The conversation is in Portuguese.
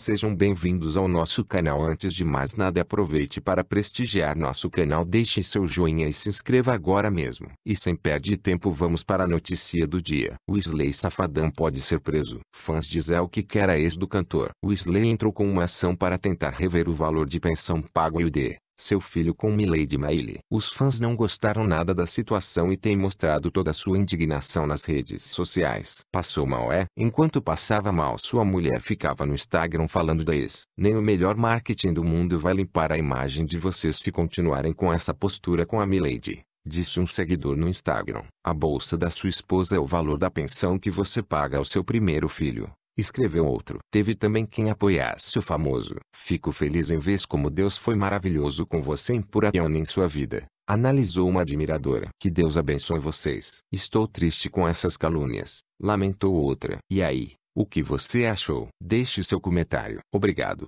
Sejam bem-vindos ao nosso canal. Antes de mais nada, aproveite para prestigiar nosso canal. Deixe seu joinha e se inscreva agora mesmo. E sem perder tempo, vamos para a notícia do dia. Wesley Safadão pode ser preso. Fãs dizem o que quer a ex do cantor. Wesley entrou com uma ação para tentar rever o valor de pensão pago e o D seu filho com Milady Maile. Os fãs não gostaram nada da situação e têm mostrado toda sua indignação nas redes sociais. Passou mal é? Enquanto passava mal sua mulher ficava no Instagram falando da ex. Nem o melhor marketing do mundo vai limpar a imagem de vocês se continuarem com essa postura com a Milady disse um seguidor no Instagram. A bolsa da sua esposa é o valor da pensão que você paga ao seu primeiro filho. Escreveu outro. Teve também quem apoiasse o famoso. Fico feliz em ver como Deus foi maravilhoso com você em Purationa em sua vida. Analisou uma admiradora. Que Deus abençoe vocês. Estou triste com essas calúnias. Lamentou outra. E aí, o que você achou? Deixe seu comentário. Obrigado.